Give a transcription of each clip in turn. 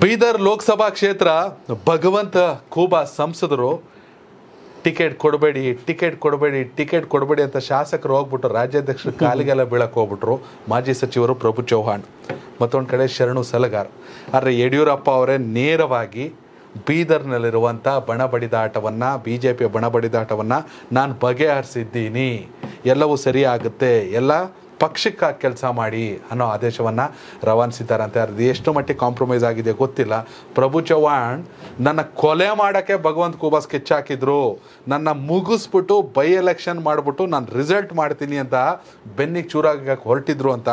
ಬೀದರ್ ಲೋಕಸಭಾ ಕ್ಷೇತ್ರ ಭಗವಂತ ಖೂಬಾ ಸಂಸದರು ಟಿಕೆಟ್ ಕೊಡಬೇಡಿ ಟಿಕೆಟ್ ಕೊಡಬೇಡಿ ಟಿಕೆಟ್ ಕೊಡಬೇಡಿ ಅಂತ ಶಾಸಕರು ಹೋಗ್ಬಿಟ್ಟು ರಾಜ್ಯಾಧ್ಯಕ್ಷರು ಕಾಲಿಗೆಲ್ಲ ಬೀಳಕ್ಕೆ ಹೋಗ್ಬಿಟ್ರು ಮಾಜಿ ಸಚಿವರು ಪ್ರಭು ಚೌಹಾಣ್ ಮತ್ತೊಂದು ಕಡೆ ಶರಣು ಸಲಗಾರ್ ಆದರೆ ಯಡಿಯೂರಪ್ಪ ಅವರೇ ನೇರವಾಗಿ ಬೀದರ್ನಲ್ಲಿರುವಂಥ ಬಣ ಬಡಿದಾಟವನ್ನು ಬಿ ಜೆ ಪಿಯ ಬಣ ಬಡಿದಾಟವನ್ನು ನಾನು ಬಗೆಹರಿಸಿದ್ದೀನಿ ಎಲ್ಲವೂ ಸರಿಯಾಗುತ್ತೆ ಎಲ್ಲ ಪಕ್ಷಕ್ಕೆ ಕೆಲಸ ಮಾಡಿ ಅನ್ನೋ ಆದೇಶವನ್ನು ರವಾನಿಸಿದ್ದಾರಂತೆ ಅದು ಎಷ್ಟು ಮಟ್ಟಿಗೆ ಕಾಂಪ್ರಮೈಸ್ ಆಗಿದೆ ಗೊತ್ತಿಲ್ಲ ಪ್ರಭು ಚವ್ಹಾಣ್ ನನ್ನ ಕೊಲೆ ಮಾಡೋಕ್ಕೆ ಭಗವಂತ ಕೂಬಾ ಸ್ಕೆಚ್ ಹಾಕಿದ್ರು ನನ್ನ ಮುಗಿಸ್ಬಿಟ್ಟು ಬೈ ಎಲೆಕ್ಷನ್ ಮಾಡಿಬಿಟ್ಟು ನಾನು ರಿಸಲ್ಟ್ ಮಾಡ್ತೀನಿ ಅಂತ ಬೆನ್ನಿಗೆ ಚೂರಾಗಕ್ಕೆ ಹೊರಟಿದ್ರು ಅಂತ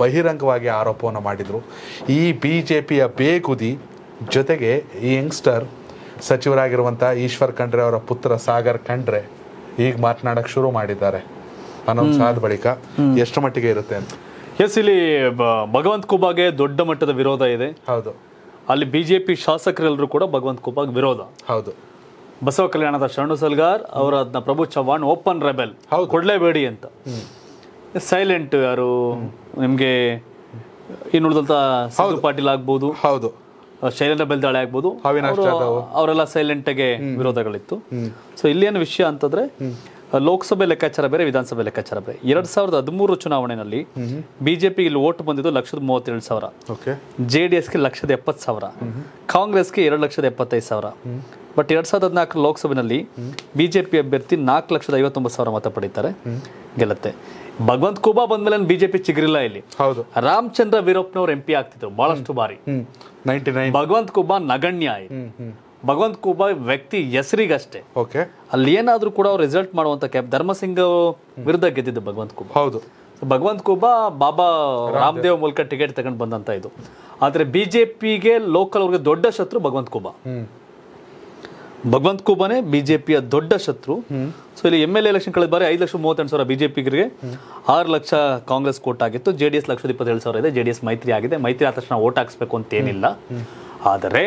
ಬಹಿರಂಗವಾಗಿ ಆರೋಪವನ್ನು ಮಾಡಿದರು ಈ ಬಿ ಜೆ ಪಿಯ ಬೇಗುದಿ ಜೊತೆಗೆ ಈ ಯಂಗ್ಸ್ಟರ್ ಸಚಿವರಾಗಿರುವಂಥ ಈಶ್ವರ್ ಖಂಡ್ರೆ ಅವರ ಪುತ್ರ ಸಾಗರ್ ಖಂಡ್ರೆ ಈಗ ಮಾತನಾಡೋಕ್ಕೆ ಶುರು ಮಾಡಿದ್ದಾರೆ ಅನೌನ್ಸ್ ಆದ ಬಳಿಕ ಎಷ್ಟು ಮಟ್ಟಿಗೆ ಇರುತ್ತೆ ಅಂತ ಎಸ್ ಇಲ್ಲಿ ಭಗವಂತ ಕುಬಾಗೆ ದೊಡ್ಡ ಮಟ್ಟದ ವಿರೋಧ ಇದೆ ಹೌದು ಅಲ್ಲಿ ಬಿಜೆಪಿ ಶಾಸಕರೆಲ್ಲರೂ ಕೂಡ ಭಗವಂತ ಕುಬಾಗ್ ವಿರೋಧ ಹೌದು ಬಸವ ಕಲ್ಯಾಣದ ಶರಣು ಸಲ್ಗಾರ್ ಅವರ ಅದನ್ನ ಪ್ರಭು ಚವ್ಹಾಣ್ ಓಪನ್ ರೆಬೆಲ್ ಕೊಡ್ಲೇಬೇಡಿ ಅಂತ ಸೈಲೆಂಟ್ ಯಾರು ನಿಮಗೆ ಇನ್ನುಳಿದಂತ ಸಾಧು ಪಾಟೀಲ್ ಆಗ್ಬೋದು ಹೌದು ಶೈಲೇಂದ್ರ ಬೆಲ್ದಾಳೆ ಆಗ್ಬೋದು ಅವರೆಲ್ಲ ಸೈಲೆಂಟ್ ಆಗಿ ವಿರೋಧಗಳಿತ್ತು ಸೊ ಇಲ್ಲಿ ಏನು ವಿಷಯ ಅಂತಂದ್ರೆ ಲೋಕಸಭೆ ಲೆಕ್ಕಾಚಾರ ಬೇರೆ ವಿಧಾನಸಭೆ ಲೆಕ್ಕಾಚಾರ ಬೇರೆ ಎರಡ್ ಸಾವಿರದ ಹದಿಮೂರು ಚುನಾವಣೆಯಲ್ಲಿ ಬಿಜೆಪಿ ಇಲ್ಲಿ ಓಟ್ ಬಂದಿದ್ದು ಲಕ್ಷದ ಮೂವತ್ತೆರಡು ಸಾವಿರ ಜೆ ಡಿ ಎಸ್ಗೆ ಲಕ್ಷದ ಎಪ್ಪತ್ತು ಸಾವಿರ ಕಾಂಗ್ರೆಸ್ಗೆ ಎರಡು ಲಕ್ಷದ ಎಪ್ಪತ್ತೈದು ಸಾವಿರ ಬಟ್ ಎರಡ್ ಸಾವಿರದ ಹದಿನಾಲ್ಕು ಲೋಕಸಭೆಯಲ್ಲಿ ಬಿಜೆಪಿ ಅಭ್ಯರ್ಥಿ ನಾಲ್ಕು ಲಕ್ಷದ ಐವತ್ತೊಂಬತ್ತು ಸಾವಿರ ಮತ ಪಡೀತಾರೆ ಗೆಲ್ಲತ್ತೆ ಭಗವಂತ್ ಕುಬಾ ಬಂದ್ಮೇಲೆ ಬಿಜೆಪಿ ಚಿಗಿರಿಲ್ಲ ಇಲ್ಲಿ ಹೌದು ರಾಮಚಂದ್ರ ವೀರಪ್ಪನವ್ರು ಎಂ ಪಿ ಆಗ್ತಿದ್ರು ಬಹಳಷ್ಟು ಬಾರಿ ಭಗವಂತ ಕುಬಾ ನಗಣ್ಯ ಆಯ್ತು ಭಗವಂತ ಕುಬಾ ವ್ಯಕ್ತಿ ಹೆಸರಿಗಷ್ಟೇ ಓಕೆ ಅಲ್ಲಿ ಏನಾದರೂ ಕೂಡ ಅವ್ರು ರಿಸಲ್ಟ್ ಮಾಡುವಂಥ ಕ್ಯಾಪ್ ಧರ್ಮಸಿಂಗ್ ವಿರುದ್ಧ ಗೆದ್ದಿದ್ದು ಭಗವಂತ ಕುಬಾ ಹೌದು ಭಗವಂತ ಕುಬಾ ಬಾಬಾ ರಾಮದೇವ್ ಮೂಲಕ ಟಿಕೆಟ್ ತಗೊಂಡು ಬಂದಂತ ಇದು ಆದರೆ ಬಿ ಲೋಕಲ್ ಅವ್ರಿಗೆ ದೊಡ್ಡ ಶತ್ರು ಭಗವಂತ ಕುಬಾ ಭಗವಂತ ಕುಬಾನೇ ಬಿಜೆಪಿಯ ದೊಡ್ಡ ಶತ್ರು ಸೊ ಇಲ್ಲಿ ಎಮ್ ಎಲ್ ಎಲೆಕ್ಷನ್ ಕಳೆದ ಬಾರಿ ಐದು ಲಕ್ಷ ಮೂವತ್ತೆಂಟು ಸಾವಿರ ಬಿ ಆರು ಲಕ್ಷ ಕಾಂಗ್ರೆಸ್ ಕೋಟ್ ಆಗಿತ್ತು ಜೆ ಡಿ ಎಸ್ ಲಕ್ಷದ ಇಪ್ಪತ್ತೇಳು ಸಾವಿರ ಇದೆ ಜೆ ಡಿ ಎಸ್ ಮೈತ್ರಿ ಆಗಿದೆ ಮೈತ್ರಿ ಆದ ತಕ್ಷಣ ಓಟ್ ಹಾಕ್ಸ್ಬೇಕು ಅಂತೇನಿಲ್ಲ ಆದರೆ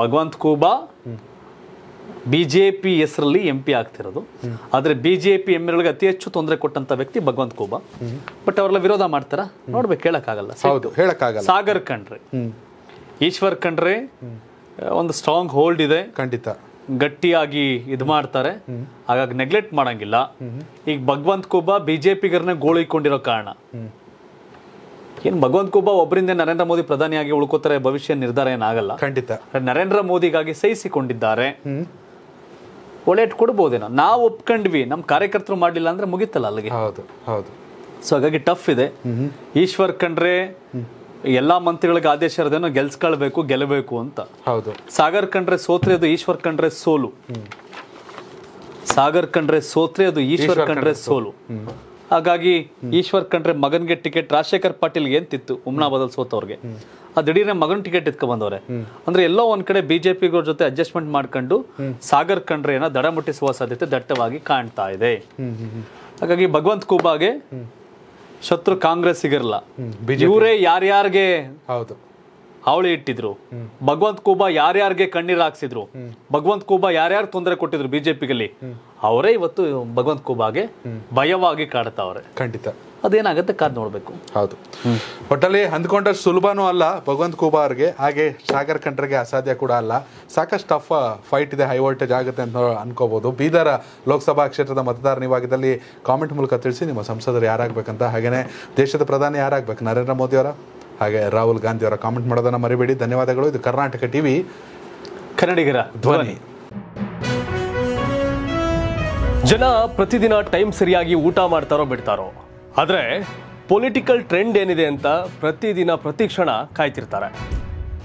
Bhagwant Khuba B J P ಹೆಸರಲ್ಲಿ ಎಂ ಪಿ ಆಗ್ತಿರೋದು ಆದರೆ ಬಿ ಜೆ ಪಿ ಎಂ ಎಲ್ಗೆ ಅತಿ ಹೆಚ್ಚು ತೊಂದರೆ ಕೊಟ್ಟಂತ ವ್ಯಕ್ತಿ ಭಗವಂತ ಕೂಬಾ ಬಟ್ ಅವರೆಲ್ಲ ವಿರೋಧ ಮಾಡ್ತಾರ ನೋಡ್ಬೇಕು ಹೇಳಕ್ಕಾಗಲ್ಲ ಹೌದು ಹೇಳೋಕ್ಕಾಗಲ್ಲ ಸಾಗರ್ ಕಣ್ರಿ ಈಶ್ವರ್ ಕಂಡ್ರೆ ಒಂದು ಸ್ಟ್ರಾಂಗ್ ಹೋಲ್ಡ್ ಇದೆ ಖಂಡಿತ ಗಟ್ಟಿಯಾಗಿ ಇದು ಮಾಡ್ತಾರೆ ಹಾಗಾಗಿ ನೆಗ್ಲೆಕ್ಟ್ ಮಾಡಂಗಿಲ್ಲ ಈಗ ಭಗವಂತ ಕೂಬಾ ಬಿ ಗೋಳಿಕೊಂಡಿರೋ ಕಾರಣ ಏನ್ ಭಗವಂತ ಕುಬ್ಬ ಒಬ್ಬರಿಂದ ನರೇಂದ್ರ ಮೋದಿ ಪ್ರಧಾನಿಯಾಗಿ ಉಳ್ಕೋತಾರೆ ಭವಿಷ್ಯ ನಿರ್ಧಾರ ಏನಾಗಲ್ಲ ಖಂಡಿತ ನರೇಂದ್ರ ಮೋದಿಗಾಗಿ ಸಹಿಸಿಕೊಂಡಿದ್ದಾರೆ ಒಳ್ಳೆಟ್ ಕೊಡ್ಬೋದೇನೋ ನಾವು ಒಪ್ಕೊಂಡ್ವಿ ನಮ್ಮ ಕಾರ್ಯಕರ್ತರು ಮಾಡಲಿಲ್ಲ ಅಂದ್ರೆ ಮುಗಿತಲ್ಲ ಅಲ್ಲಿಗೆ ಹೌದು ಹೌದು ಸೊ ಹಾಗಾಗಿ ಟಫ್ ಇದೆ ಈಶ್ವರ್ ಕಂಡ್ರೆ ಎಲ್ಲಾ ಮಂತ್ರಿಗಳಿಗೆ ಆದೇಶ ಇರೋದೇನೋ ಗೆಲ್ಸ್ಕೊಳ್ಬೇಕು ಗೆಲ್ಲಬೇಕು ಅಂತ ಹೌದು ಸಾಗರ್ ಕಂಡ್ರೆ ಸೋತ್ರೆ ಅದು ಈಶ್ವರ್ ಕಂಡ್ರೆ ಸೋಲು ಸಾಗರ್ ಕಂಡ್ರೆ ಸೋತ್ರೆ ಅದು ಈಶ್ವರ್ ಕಂಡ್ರೆ ಸೋಲು ಹಾಗಾಗಿ ಈಶ್ವರ್ ಖಂಡ್ರೆ ಮಗನ್ಗೆ ಟಿಕೆಟ್ ರಾಜಶೇಖರ್ ಪಾಟೀಲ್ ಉಮ್ನಾ ಬದಲ್ ಸೋತವ್ರಿಗೆ ಆ ದಿಢೀರ್ನೆ ಮಗನ ಟಿಕೆಟ್ ಎತ್ಕೊ ಬಂದವ್ರೆ ಅಂದ್ರೆ ಎಲ್ಲೋ ಒಂದ್ ಕಡೆ ಬಿಜೆಪಿಗಳ ಜೊತೆ ಅಡ್ಜಸ್ಟ್ಮೆಂಟ್ ಮಾಡ್ಕೊಂಡು ಸಾಗರ್ ಖಂಡ್ರೆಯನ್ನ ದಡ ಮುಟ್ಟಿಸುವ ಸಾಧ್ಯತೆ ದಟ್ಟವಾಗಿ ಕಾಣ್ತಾ ಇದೆ ಹಾಗಾಗಿ ಭಗವಂತ್ ಕೂಬಾಗೆ ಶತ್ರು ಕಾಂಗ್ರೆಸ್ ಸಿಗಿರಲ್ಲ ಇವರೇ ಯಾರ್ಯಾರಿಗೆ ಹೌದು ಅವಳಿ ಇಟ್ಟಿದ್ರು ಭಗವಂತ ಕೂಬಾ ಯಾರ್ಯಾರಿಗೆ ಕಣ್ಣೀರ್ ಹಾಕ್ಸಿದ್ರು ಭಗವಂತ ಕೂಬಾ ಯಾರ್ಯಾರು ತೊಂದರೆ ಕೊಟ್ಟಿದ್ರು ಬಿಜೆಪಿಗಲ್ಲಿ ಅವರೇ ಇವತ್ತು ಭಗವಂತ ಕೂಬಾಗೆ ಭಯವಾಗಿ ಕಾಡ್ತಾವ್ರೆ ಖಂಡಿತ ಅದೇನಾಗುತ್ತೆ ಕಾದ್ ನೋಡ್ಬೇಕು ಹೌದು ಒಟ್ಟಲ್ಲಿ ಅಂದ್ಕೊಂಡಷ್ಟು ಸುಲಭನೂ ಅಲ್ಲ ಭಗವಂತ ಕೂಬಾ ಅವ್ರಿಗೆ ಹಾಗೆ ಸಾಗರ್ ಕಂಡ್ರಿಗೆ ಅಸಾಧ್ಯ ಕೂಡ ಅಲ್ಲ ಸಾಕಷ್ಟು ಟಫ್ ಫೈಟ್ ಇದೆ ಹೈ ವೋಲ್ಟೇಜ್ ಆಗುತ್ತೆ ಅಂತ ಅನ್ಕೋಬಹುದು ಬೀದರ್ ಲೋಕಸಭಾ ಕ್ಷೇತ್ರದ ಮತದಾರ ನಿವಾಗದಲ್ಲಿ ಕಾಮೆಂಟ್ ಮೂಲಕ ತಿಳಿಸಿ ನಿಮ್ಮ ಸಂಸದರು ಯಾರಾಗ್ಬೇಕಂತ ಹಾಗೇನೆ ದೇಶದ ಪ್ರಧಾನಿ ಯಾರಾಗ್ಬೇಕು ನರೇಂದ್ರ ಮೋದಿ ಅವರ ಹಾಗೆ ರಾಹುಲ್ ಗಾಂಧಿ ಅವರ ಕಾಮೆಂಟ್ ಮಾಡೋದನ್ನ ಮರಿಬೇಡಿ ಧನ್ಯವಾದಗಳು ಇದು ಕರ್ನಾಟಕ ಟಿವಿ ಕನ್ನಡಿಗರ ಧ್ವನಿ ಜನ ಪ್ರತಿದಿನ ಟೈಮ್ ಸರಿಯಾಗಿ ಊಟ ಮಾಡ್ತಾರೋ ಬಿಡ್ತಾರೋ ಆದರೆ ಪೊಲಿಟಿಕಲ್ ಟ್ರೆಂಡ್ ಏನಿದೆ ಅಂತ ಪ್ರತಿದಿನ ಪ್ರತಿಕ್ಷಣ ಕಾಯ್ತಿರ್ತಾರೆ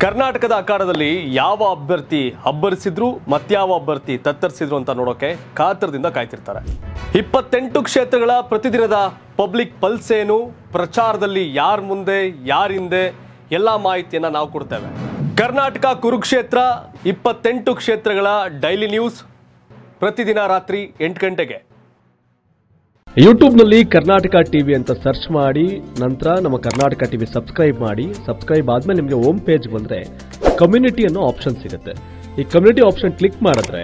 ಕರ್ನಾಟಕದ ಅಖಾಡದಲ್ಲಿ ಯಾವ ಅಭ್ಯರ್ಥಿ ಅಬ್ಬರಿಸಿದ್ರು ಯಾವ ಅಭ್ಯರ್ಥಿ ತತ್ತರಿಸಿದ್ರು ಅಂತ ನೋಡೋಕೆ ಕಾತರದಿಂದ ಕಾಯ್ತಿರ್ತಾರೆ ಇಪ್ಪತ್ತೆಂಟು ಕ್ಷೇತ್ರಗಳ ಪ್ರತಿದಿನದ ಪಬ್ಲಿಕ್ ಪಲ್ಸ್ ಏನು ಪ್ರಚಾರದಲ್ಲಿ ಯಾರ ಮುಂದೆ ಯಾರಿಂದೆ ಎಲ್ಲ ಮಾಹಿತಿಯನ್ನು ನಾವು ಕೊಡ್ತೇವೆ ಕರ್ನಾಟಕ ಕುರುಕ್ಷೇತ್ರ ಇಪ್ಪತ್ತೆಂಟು ಕ್ಷೇತ್ರಗಳ ಡೈಲಿ ನ್ಯೂಸ್ ಪ್ರತಿದಿನ ರಾತ್ರಿ ಎಂಟು ಗಂಟೆಗೆ ಯೂಟ್ಯೂಬ್ನಲ್ಲಿ ಕರ್ನಾಟಕ ಟಿವಿ ಅಂತ ಸರ್ಚ್ ಮಾಡಿ ನಂತರ ನಮ್ಮ ಕರ್ನಾಟಕ ಟಿವಿ ಸಬ್ಸ್ಕ್ರೈಬ್ ಮಾಡಿ ಸಬ್ಸ್ಕ್ರೈಬ್ ಆದಮೇಲೆ ನಿಮಗೆ ಹೋಮ್ ಪೇಜ್ ಬಂದರೆ ಕಮ್ಯುನಿಟಿ ಅನ್ನೋ ಆಪ್ಷನ್ ಸಿಗುತ್ತೆ ಈ ಕಮ್ಯುನಿಟಿ ಆಪ್ಷನ್ ಕ್ಲಿಕ್ ಮಾಡಿದ್ರೆ